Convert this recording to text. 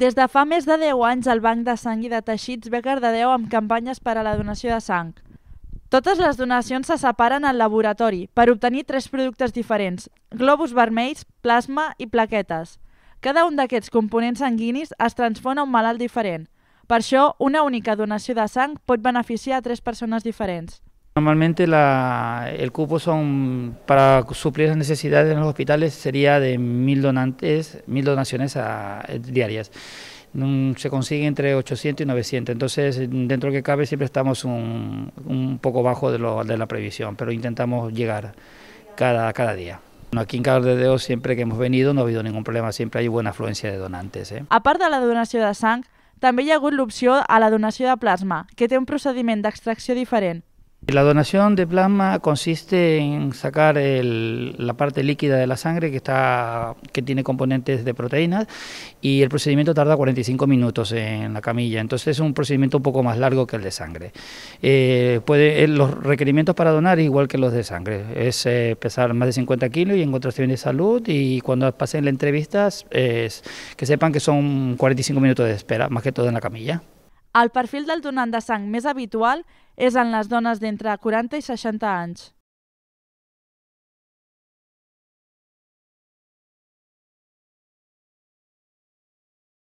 Des de fa més de 10 anys, el Banc de Sang i de Teixits ve a Cardedeu amb campanyes per a la donació de sang. Totes les donacions se separen al laboratori per obtenir tres productes diferents, globus vermells, plasma i plaquetes. Cada un d'aquests components sanguinis es transfona a un malalt diferent. Per això, una única donació de sang pot beneficiar a tres persones diferents. Normalmente el cupo son para suplir las necesidades en los hospitales sería de mil donantes, mil donaciones eh, diarias. Mm, se consigue entre 800 y 900, entonces dentro de que cabe siempre estamos un, poco bajo de, la previsión, pero intentamos llegar cada, cada día. Aquí en de Dios siempre que hemos venido no ha habido ningún problema, siempre hay buena afluencia de donantes. ¿eh? Aparte de la donación de sangre, también llegó ha hagut a la donación de plasma, que tiene un procedimiento de extracción diferente. La donación de plasma consiste en sacar la parte líquida de la sangre que, está, que tiene componentes de proteínas y el procedimiento tarda 45 minutos en la camilla, entonces es un procedimiento un poco más largo que el de sangre. Eh, eh, los requerimientos para donar igual que los de sangre, es eh, pesar más de 50 kilos y en bien de salud y cuando pasen las entrevistas es que sepan que son 45 minutos de espera, más que todo en la camilla. El perfil del donant de sang més habitual és en les dones d'entre 40 i 60 anys.